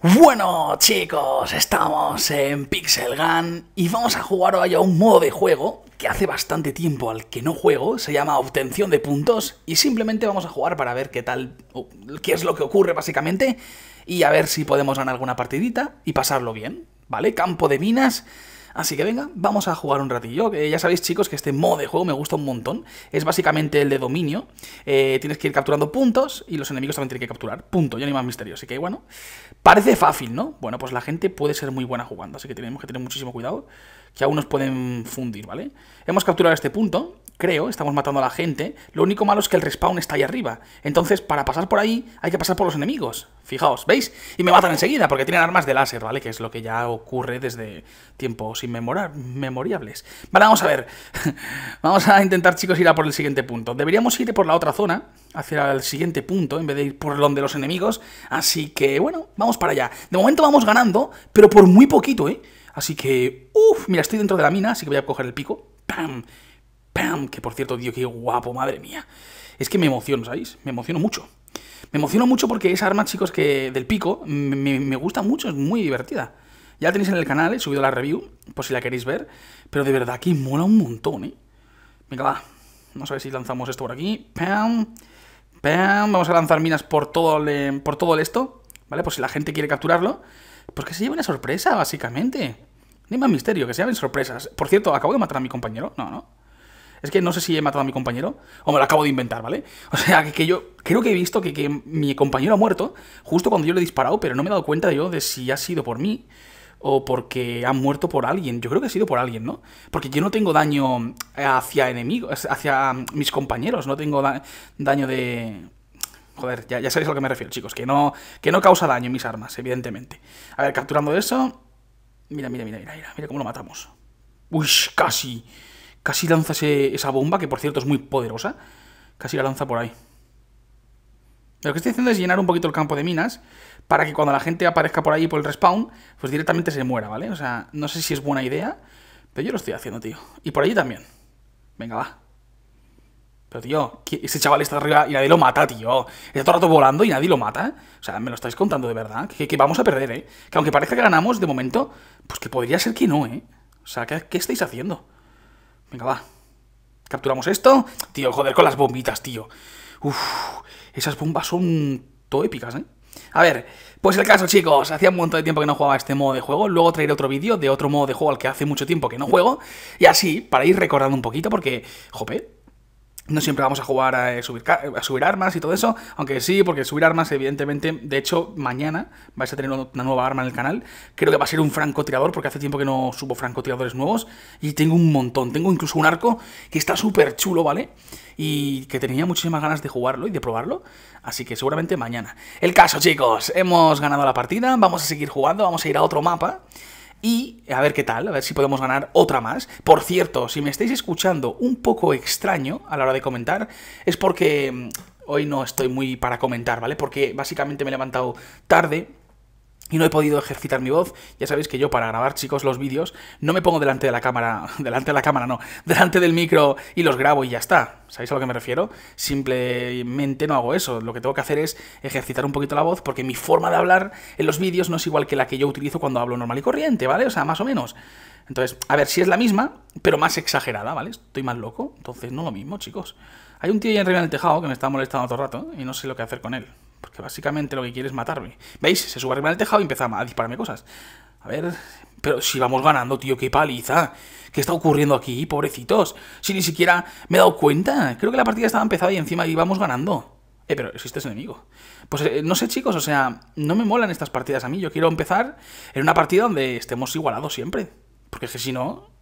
Bueno chicos, estamos en Pixel Gun y vamos a jugar hoy a un modo de juego que hace bastante tiempo al que no juego, se llama obtención de puntos y simplemente vamos a jugar para ver qué tal, qué es lo que ocurre básicamente y a ver si podemos ganar alguna partidita y pasarlo bien, ¿vale? Campo de minas Así que venga, vamos a jugar un ratillo. ya sabéis, chicos, que este modo de juego me gusta un montón. Es básicamente el de dominio. Eh, tienes que ir capturando puntos y los enemigos también tienen que capturar. Punto, ya ni más misterio. Así que bueno, parece fácil, ¿no? Bueno, pues la gente puede ser muy buena jugando, así que tenemos que tener muchísimo cuidado, que aún nos pueden fundir, ¿vale? Hemos capturado este punto creo, estamos matando a la gente. Lo único malo es que el respawn está ahí arriba. Entonces, para pasar por ahí, hay que pasar por los enemigos. Fijaos, ¿veis? Y me matan enseguida, porque tienen armas de láser, ¿vale? Que es lo que ya ocurre desde tiempos inmemorables Vale, vamos a ver. vamos a intentar, chicos, ir a por el siguiente punto. Deberíamos ir por la otra zona, hacia el siguiente punto, en vez de ir por donde los enemigos. Así que, bueno, vamos para allá. De momento vamos ganando, pero por muy poquito, ¿eh? Así que, uff, mira, estoy dentro de la mina, así que voy a coger el pico. ¡Pam! ¡Pam! Que por cierto, tío, qué guapo, madre mía. Es que me emociono, ¿sabéis? Me emociono mucho. Me emociono mucho porque esa arma, chicos, que del pico me, gusta mucho, es muy divertida. Ya la tenéis en el canal, he subido la review, por si la queréis ver. Pero de verdad que mola un montón, ¿eh? Venga, va. Vamos a si lanzamos esto por aquí. ¡Pam! ¡Pam! Vamos a lanzar minas por todo el, eh, por todo esto. ¿Vale? Por si la gente quiere capturarlo. Pues que se lleve una sorpresa, básicamente. Ni más misterio, que se lleven sorpresas. Por cierto, acabo de matar a mi compañero. No, no. Es que no sé si he matado a mi compañero o me lo acabo de inventar, ¿vale? O sea, que, yo creo que he visto que, mi compañero ha muerto justo cuando yo le he disparado, pero no me he dado cuenta yo de si ha sido por mí o porque ha muerto por alguien. Yo creo que ha sido por alguien, ¿no? Porque yo no tengo daño hacia enemigos, hacia mis compañeros, no tengo daño de... Joder, ya, sabéis a lo que me refiero, chicos, que no, que no causa daño en mis armas, evidentemente. A ver, capturando eso... Mira, mira, mira, mira, mira, mira cómo lo matamos. Uy, casi. Casi lanza esa bomba, que por cierto es muy poderosa. Casi la lanza por ahí. Lo que estoy haciendo es llenar un poquito el campo de minas para que cuando la gente aparezca por ahí por el respawn, pues directamente se muera, ¿vale? O sea, no sé si es buena idea, pero yo lo estoy haciendo, tío. Y por allí también. Venga, va. Pero, tío, ese chaval está arriba y nadie lo mata, tío. Está todo el rato volando y nadie lo mata. O sea, me lo estáis contando de verdad. Que, vamos a perder, ¿eh? Que aunque parezca que ganamos, de momento, pues que podría ser que no, ¿eh? O sea, ¿qué, qué estáis haciendo? Venga, va. Capturamos esto. Tío, joder, con las bombitas, tío. Uf, esas bombas son todo épicas, ¿eh? A ver, pues el caso, chicos, hacía un montón de tiempo que no jugaba este modo de juego, luego traeré otro vídeo de otro modo de juego al que hace mucho tiempo que no juego, y así, para ir recordando un poquito, porque, jope, no siempre vamos a jugar a eh, subir, a subir, armas y todo eso, aunque sí, porque subir armas, evidentemente, de hecho, mañana vais a tener una nueva arma en el canal. Creo que va a ser un francotirador, porque hace tiempo que no subo francotiradores nuevos, y tengo un montón. Tengo incluso un arco que está súper chulo, ¿vale? Y que tenía muchísimas ganas de jugarlo y de probarlo, así que seguramente mañana. El caso, chicos, hemos ganado la partida, vamos a seguir jugando, vamos a ir a otro mapa y a ver qué tal, a ver si podemos ganar otra más. Por cierto, si me estáis escuchando un poco extraño a la hora de comentar, es porque mm, hoy no estoy muy para comentar, ¿vale? Porque básicamente me he levantado tarde, y no he podido ejercitar mi voz. Ya sabéis que yo para grabar, chicos, los vídeos no me pongo delante de la cámara, delante de la cámara, no, delante del micro y los grabo y ya está. ¿Sabéis a lo que me refiero? Simplemente no hago eso. Lo que tengo que hacer es ejercitar un poquito la voz porque mi forma de hablar en los vídeos no es igual que la que yo utilizo cuando hablo normal y corriente, ¿vale? O sea, más o menos. Entonces, a ver, si es la misma, pero más exagerada, ¿vale? Estoy más loco, entonces no lo mismo, chicos. Hay un tío ahí arriba en el tejado que me está molestando todo el rato y no sé lo que hacer con él. Porque básicamente lo que quiere es matarme. ¿Veis? Se sube arriba el tejado y empieza a dispararme cosas. A ver... Pero si vamos ganando, tío, qué paliza. ¿Qué está ocurriendo aquí, pobrecitos? Si ni siquiera me he dado cuenta. Creo que la partida estaba empezada y encima íbamos ganando. Eh, pero existe ese enemigo. Pues eh, no sé, chicos, o sea, no me molan estas partidas a mí. Yo quiero empezar en una partida donde estemos igualados siempre. Porque es que si no,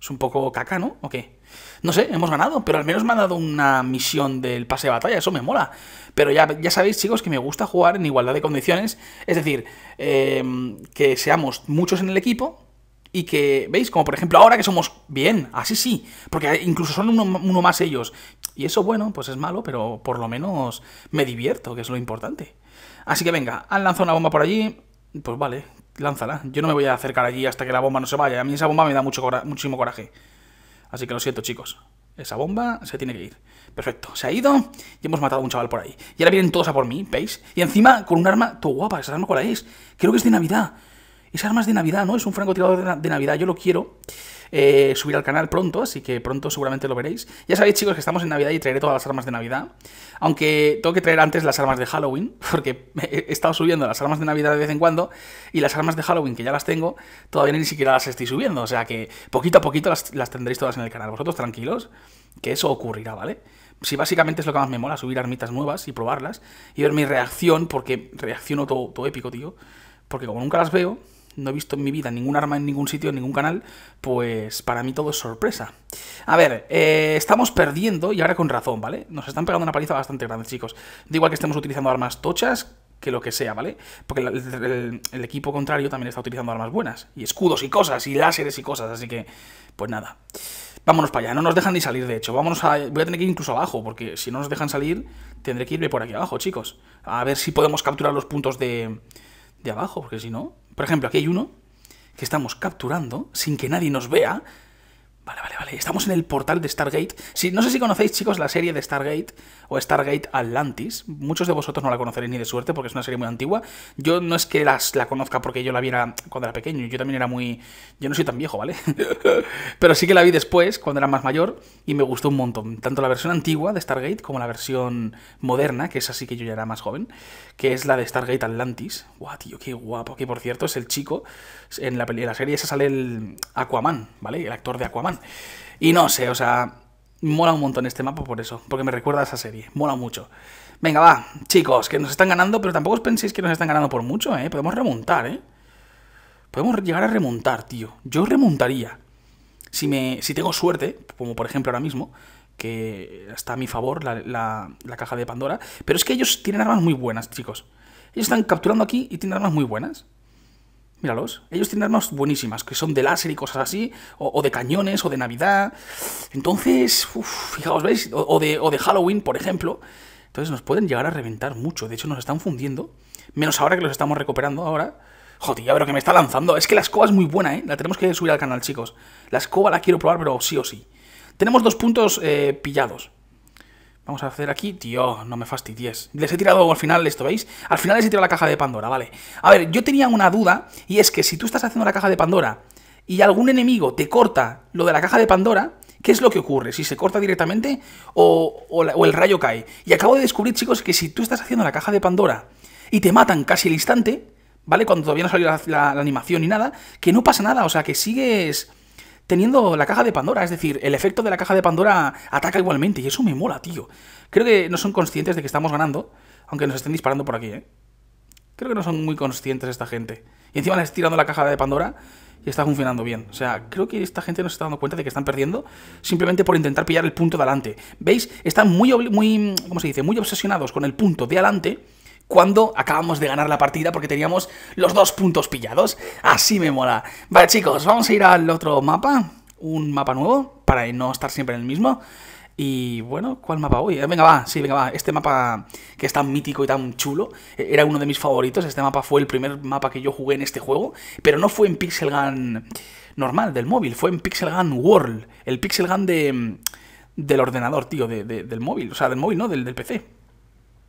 es un poco caca, ¿no? ¿O qué? No sé, hemos ganado, pero al menos me han dado una misión del pase de batalla, eso me mola. Pero ya, ya sabéis, chicos, que me gusta jugar en igualdad de condiciones, es decir, eh, que seamos muchos en el equipo y que, ¿veis? Como por ejemplo ahora que somos bien, así sí, porque incluso son uno, uno más ellos. Y eso, bueno, pues es malo, pero por lo menos me divierto, que es lo importante. Así que venga, han lanzado una bomba por allí, pues vale, lánzala. Yo no me voy a acercar allí hasta que la bomba no se vaya. A mí esa bomba me da mucho muchísimo coraje. Así que lo siento, chicos. Esa bomba se tiene que ir. Perfecto, se ha ido y hemos matado a un chaval por ahí. Y ahora vienen todos a por mí, ¿veis? Y encima con un arma... ¡Tú guapa! ¿Esa arma cuál es? Creo que es de Navidad. Es armas de Navidad, ¿no? Es un francotirador de, Navidad. Yo lo quiero eh, subir al canal pronto, así que pronto seguramente lo veréis. Ya sabéis, chicos, que estamos en Navidad y traeré todas las armas de Navidad. Aunque tengo que traer antes las armas de Halloween, porque he estado subiendo las armas de Navidad de vez en cuando y las armas de Halloween, que ya las tengo, todavía ni siquiera las estoy subiendo. O sea que poquito a poquito las, tendréis todas en el canal. Vosotros tranquilos, que eso ocurrirá, ¿vale? si básicamente es lo que más me mola, subir armitas nuevas y probarlas y ver mi reacción, porque reacciono todo, todo épico, tío. Porque como nunca las veo, no he visto en mi vida ningún arma en ningún sitio, en ningún canal, pues para mí todo es sorpresa. A ver, eh, estamos perdiendo, y ahora con razón, ¿vale? Nos están pegando una paliza bastante grande, chicos. Da igual que estemos utilizando armas tochas, que lo que sea, ¿vale? Porque el, equipo contrario también está utilizando armas buenas, y escudos y cosas, y láseres y cosas, así que, pues nada. Vámonos para allá, no nos dejan ni salir, de hecho. Vámonos a... Voy a tener que ir incluso abajo, porque si no nos dejan salir, tendré que irme por aquí abajo, chicos. A ver si podemos capturar los puntos de... De abajo, porque si no... Por ejemplo, aquí hay uno que estamos capturando sin que nadie nos vea Vale, vale, vale. Estamos en el portal de Stargate. Si, no sé si conocéis, chicos, la serie de Stargate o Stargate Atlantis. Muchos de vosotros no la conoceréis ni de suerte porque es una serie muy antigua. Yo no es que las, la conozca porque yo la viera cuando era pequeño. Yo también era muy... Yo no soy tan viejo, ¿vale? Pero sí que la vi después, cuando era más mayor, y me gustó un montón. Tanto la versión antigua de Stargate como la versión moderna, que es así que yo ya era más joven, que es la de Stargate Atlantis. Guau, tío, qué guapo. Que por cierto es el chico, en la, en la serie esa sale el Aquaman, ¿vale? El actor de Aquaman. Y no sé, o sea, mola un montón este mapa por eso, porque me recuerda a esa serie, mola mucho. Venga, va, chicos, que nos están ganando, pero tampoco os penséis que nos están ganando por mucho, ¿eh? Podemos remontar, ¿eh? Podemos llegar a remontar, tío. Yo remontaría. Si, me, si tengo suerte, como por ejemplo ahora mismo, que está a mi favor la, la caja de Pandora, pero es que ellos tienen armas muy buenas, chicos. Ellos están capturando aquí y tienen armas muy buenas. Míralos. Ellos tienen armas buenísimas, que son de láser y cosas así, o, de cañones, o de Navidad. Entonces, fijaos, ¿veis? O, de, o de Halloween, por ejemplo. Entonces nos pueden llegar a reventar mucho. De hecho, nos están fundiendo. Menos ahora que los estamos recuperando ahora. Joder, ya, pero que me está lanzando. Es que la escoba es muy buena, ¿eh? La tenemos que subir al canal, chicos. La escoba la quiero probar, pero sí o sí. Tenemos dos puntos eh, pillados. Vamos a hacer aquí, tío, no me fastidies. Les he tirado al final esto, ¿veis? Al final les he tirado la caja de Pandora, vale. A ver, yo tenía una duda, y es que si tú estás haciendo la caja de Pandora y algún enemigo te corta lo de la caja de Pandora, ¿qué es lo que ocurre? ¿Si se corta directamente o, el rayo cae? Y acabo de descubrir, chicos, que si tú estás haciendo la caja de Pandora y te matan casi al instante, ¿vale? Cuando todavía no salió la, la animación ni nada, que no pasa nada, o sea, que sigues teniendo la caja de Pandora. Es decir, el efecto de la caja de Pandora ataca igualmente y eso me mola, tío. Creo que no son conscientes de que estamos ganando, aunque nos estén disparando por aquí, ¿eh? Creo que no son muy conscientes esta gente. Y encima les tirando la caja de Pandora y está funcionando bien. O sea, creo que esta gente no se está dando cuenta de que están perdiendo simplemente por intentar pillar el punto de adelante. ¿Veis? Están muy, muy ¿cómo se dice? Muy obsesionados con el punto de adelante cuando acabamos de ganar la partida porque teníamos los dos puntos pillados. Así me mola. Vale, chicos, vamos a ir al otro mapa. Un mapa nuevo para no estar siempre en el mismo. Y bueno, ¿cuál mapa voy? Eh, venga, va, sí, venga, va. Este mapa que es tan mítico y tan chulo, eh, era uno de mis favoritos. Este mapa fue el primer mapa que yo jugué en este juego, pero no fue en Pixel Gun normal, del móvil, fue en Pixel Gun World, el Pixel Gun de, mm, del ordenador, tío, del móvil, o sea, del móvil, ¿no? Del, del PC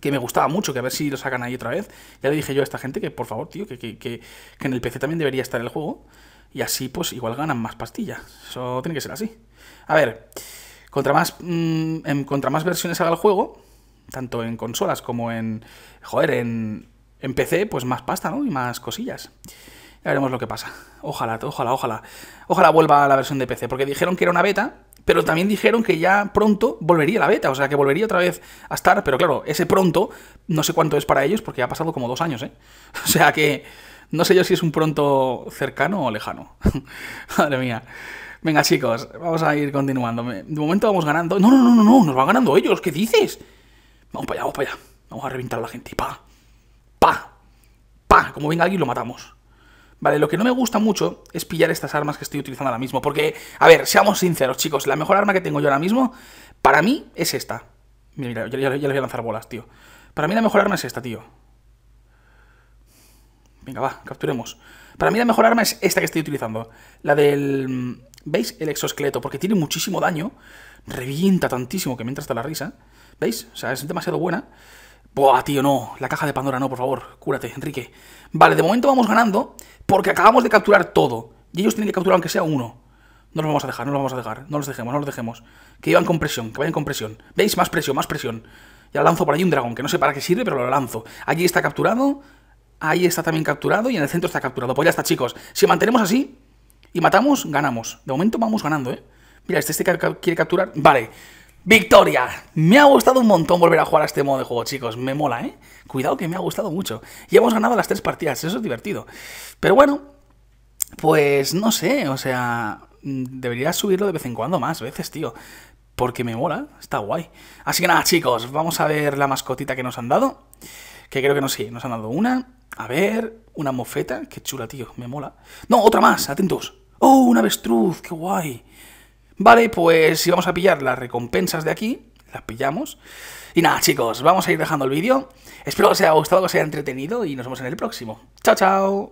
que me gustaba mucho, que a ver si lo sacan ahí otra vez. Ya le dije yo a esta gente que por favor, tío, que, en el PC también debería estar el juego. Y así, pues, igual ganan más pastillas. Eso tiene que ser así. A ver, contra más, mm, en, contra más versiones haga el juego, tanto en consolas como en, joder, en, en PC, pues más pasta, ¿no? Y más cosillas. Ya veremos lo que pasa. Ojalá, ojalá, ojalá. Ojalá vuelva a la versión de PC, porque dijeron que era una beta, pero también dijeron que ya pronto volvería la beta, o sea, que volvería otra vez a estar, pero claro, ese pronto no sé cuánto es para ellos porque ha pasado como dos años, ¿eh? O sea que no sé yo si es un pronto cercano o lejano. Madre mía. Venga, chicos, vamos a ir continuando. De momento vamos ganando. No, no, no, no, no, nos van ganando ellos, ¿qué dices? Vamos para allá, vamos para allá. Vamos a reventar a la gente. Pa, pa, pa. Como venga alguien, lo matamos. ¿vale? Lo que no me gusta mucho es pillar estas armas que estoy utilizando ahora mismo, porque, a ver, seamos sinceros, chicos, la mejor arma que tengo yo ahora mismo, para mí, es esta. Mira, mira ya, ya, voy a lanzar bolas, tío. Para mí la mejor arma es esta, tío. Venga, va, capturemos. Para mí la mejor arma es esta que estoy utilizando. La del... Mm, ¿Veis? El exoesqueleto, porque tiene muchísimo daño. Revienta tantísimo que me entra hasta la risa. ¿Veis? O sea, es demasiado buena. Buah, tío, no. La caja de Pandora, no, por favor. Cúrate, Enrique. Vale, de momento vamos ganando porque acabamos de capturar todo. Y ellos tienen que capturar aunque sea uno. No los vamos a dejar, no los vamos a dejar. No los dejemos, no los dejemos. Que iban con presión, que vayan con presión. ¿Veis? Más presión, más presión. Ya lanzo por ahí un dragón, que no sé para qué sirve, pero lo lanzo. Allí está capturado. Ahí está también capturado y en el centro está capturado. Pues ya está, chicos. Si mantenemos así y matamos, ganamos. De momento vamos ganando, ¿eh? Mira, este, este quiere capturar... Vale. Victoria. Me ha gustado un montón volver a jugar a este modo de juego, chicos. Me mola, ¿eh? Cuidado que me ha gustado mucho. Y hemos ganado las tres partidas, eso es divertido. Pero bueno, pues no sé, o sea, mm, debería subirlo de vez en cuando más veces, tío. Porque me mola, está guay. Así que nada, chicos, vamos a ver la mascotita que nos han dado. Que creo que no sé, nos han dado una. A ver, una mofeta, qué chula, tío, me mola. No, otra más, atentos. ¡Oh, una avestruz! ¡Qué guay! Vale, pues si vamos a pillar las recompensas de aquí, las pillamos. Y nada, chicos, vamos a ir dejando el vídeo. Espero que os haya gustado, que os haya entretenido y nos vemos en el próximo. ¡Chao, chao!